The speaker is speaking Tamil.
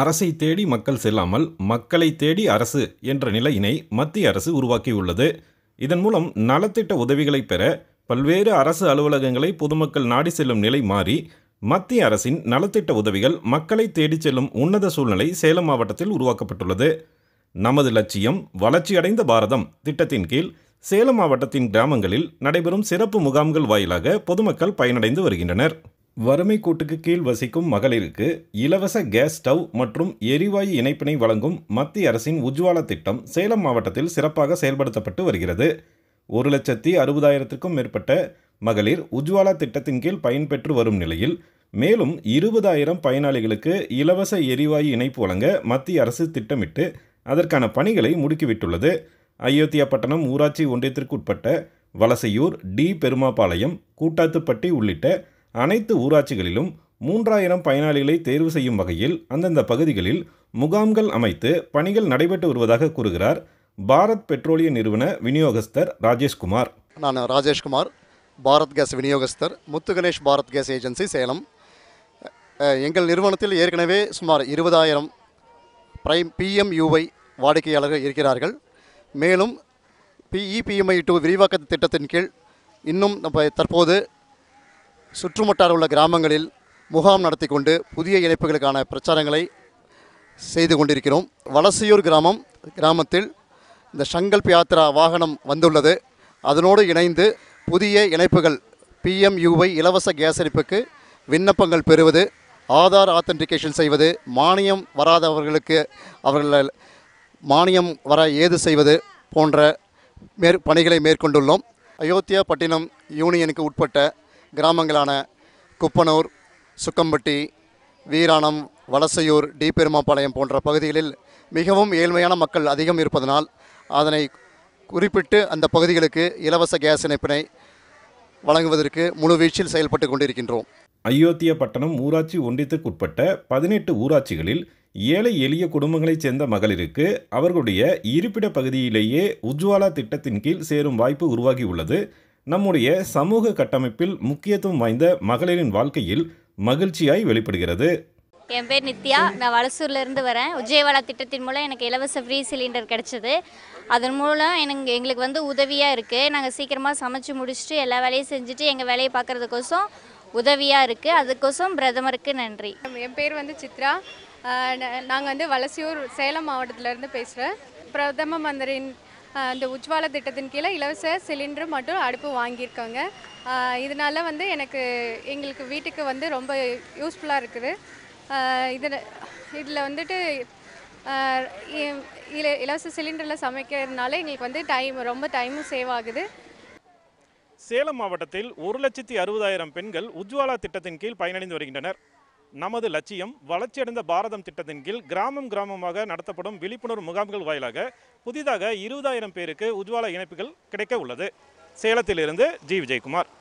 அரசை தேடி மக்கள் செல்லாமல் மக்களை தேடி அரசு என்ற நிலையினை மத்திய அரசு உருவாக்கியுள்ளது இதன் மூலம் நலத்திட்ட உதவிகளை பெற பல்வேறு அரசு அலுவலகங்களை பொதுமக்கள் நாடி செல்லும் நிலை மாறி மத்திய அரசின் நலத்திட்ட உதவிகள் மக்களை தேடிச் செல்லும் உன்னத சூழ்நிலை சேலம் மாவட்டத்தில் உருவாக்கப்பட்டுள்ளது நமது லட்சியம் வளர்ச்சியடைந்த பாரதம் திட்டத்தின் கீழ் சேலம் மாவட்டத்தின் கிராமங்களில் நடைபெறும் சிறப்பு முகாம்கள் வாயிலாக பொதுமக்கள் பயனடைந்து வருகின்றனர் வறுமை கூட்டுக்கு கீழ் வசிக்கும் மகளிருக்கு இலவச கேஸ் ஸ்டவ் மற்றும் எரிவாயு இணைப்பினை வழங்கும் மத்திய அரசின் உஜ்வாலா திட்டம் சேலம் மாவட்டத்தில் சிறப்பாக செயல்படுத்தப்பட்டு வருகிறது ஒரு லட்சத்தி அறுபதாயிரத்திற்கும் மேற்பட்ட மகளிர் உஜ்வாலா திட்டத்தின் கீழ் பயன்பெற்று வரும் நிலையில் மேலும் இருபதாயிரம் பயனாளிகளுக்கு இலவச எரிவாயு இணைப்பு வழங்க மத்திய அரசு திட்டமிட்டு அதற்கான பணிகளை முடுக்கிவிட்டுள்ளது அயோத்தியா பட்டணம் ஊராட்சி ஒன்றியத்திற்குட்பட்ட வலசையூர் டி பெருமாபாளையம் கூட்டாத்துப்பட்டி உள்ளிட்ட அனைத்து ஊராட்சிகளிலும் மூன்றாயிரம் பயனாளிகளை தேர்வு செய்யும் வகையில் அந்தந்த பகுதிகளில் முகாம்கள் அமைத்து பணிகள் நடைபெற்று வருவதாக கூறுகிறார் பாரத் பெட்ரோலிய நிறுவன விநியோகஸ்தர் ராஜேஷ்குமார் நான் ராஜேஷ்குமார் பாரத் கேஸ் விநியோகஸ்தர் முத்து கணேஷ் பாரத் கேஸ் ஏஜென்சி சேலம் எங்கள் நிறுவனத்தில் ஏற்கனவே சுமார் இருபதாயிரம் பிரைம் பிஎம்யூவை வாடிக்கையாளர்கள் இருக்கிறார்கள் மேலும் பிஇபிஎம்ஐ டூ e விரிவாக்க திட்டத்தின் கீழ் இன்னும் நம்ம தற்போது சுற்றுமுட்டார் உள்ள கிராமங்களில் முகாம் நடத்தி கொண்டு புதிய இணைப்புகளுக்கான பிரச்சாரங்களை செய்து கொண்டிருக்கிறோம் வலசையூர் கிராமம் கிராமத்தில் இந்த சங்கல்ப் யாத்ரா வாகனம் வந்துள்ளது அதனோடு இணைந்து புதிய இணைப்புகள் பிஎம்யூவை இலவச கேஸ் அரிப்புக்கு விண்ணப்பங்கள் பெறுவது ஆதார் ஆத்தன்டிகேஷன் செய்வது மானியம் வராதவர்களுக்கு அவர்கள் மானியம் வர ஏது செய்வது போன்ற மேற் பணிகளை மேற்கொண்டுள்ளோம் அயோத்தியா பட்டினம் யூனியனுக்கு உட்பட்ட கிராமங்களான குப்பனூர் சுக்கம்பட்டி வீராணம் வலசையூர் டி பெருமாப்பாளையம் போன்ற பகுதிகளில் மிகவும் ஏழ்மையான மக்கள் அதிகம் இருப்பதனால் அதனை குறிப்பிட்டு அந்த பகுதிகளுக்கு இலவச கேஸ் இணைப்பினை வழங்குவதற்கு முழுவீச்சில் செயல்பட்டு கொண்டிருக்கின்றோம் அயோத்திய பட்டணம் ஊராட்சி ஒன்றியத்திற்குட்பட்ட பதினெட்டு ஊராட்சிகளில் ஏழை எளிய குடும்பங்களைச் சேர்ந்த மகளிருக்கு அவர்களுடைய இருப்பிட பகுதியிலேயே உஜ்வாலா திட்டத்தின் கீழ் சேரும் வாய்ப்பு உருவாகியுள்ளது நம்முடைய சமூக கட்டமைப்பில் முக்கியத்துவம் வாய்ந்த மகளிரின் வாழ்க்கையில் மகிழ்ச்சியாய் வெளிப்படுகிறது என் பேர் நித்யா நான் இருந்து வரேன் உஜயவாலா திட்டத்தின் மூலம் எனக்கு இலவச ஃப்ரீ சிலிண்டர் கிடச்சிது அதன் மூலம் எனக்கு எங்களுக்கு வந்து உதவியாக இருக்குது நாங்கள் சீக்கிரமாக சமைச்சு முடிச்சுட்டு எல்லா வேலையும் செஞ்சுட்டு எங்கள் வேலையை பார்க்குறதுக்கோசம் உதவியாக இருக்குது அதுக்கோசம் பிரதமருக்கு நன்றி என் பேர் வந்து சித்ரா நாங்கள் வந்து வலசியூர் சேலம் மாவட்டத்திலேருந்து பேசுகிறேன் பிரதம மந்திரின் இந்த உஜ்வால திட்டத்தின் கீழே இலவச சிலிண்டர் மட்டும் அடுப்பு வாங்கியிருக்காங்க இதனால் வந்து எனக்கு எங்களுக்கு வீட்டுக்கு வந்து ரொம்ப யூஸ்ஃபுல்லாக இருக்குது இதில் இதில் வந்துட்டு இல இலவச சிலிண்டரில் சமைக்கிறதுனால எங்களுக்கு வந்து டைம் ரொம்ப டைமும் சேவ் ஆகுது சேலம் மாவட்டத்தில் ஒரு லட்சத்தி அறுபதாயிரம் பெண்கள் உஜ்வாலா திட்டத்தின் கீழ் பயனடைந்து வருகின்றனர் நமது லட்சியம் வளர்ச்சியடைந்த பாரதம் திட்டத்தின் கீழ் கிராமம் கிராமமாக நடத்தப்படும் விழிப்புணர்வு முகாம்கள் வாயிலாக புதிதாக இருபதாயிரம் பேருக்கு உஜ்வாலா இணைப்புகள் கிடைக்க உள்ளது சேலத்திலிருந்து ஜி விஜயகுமார்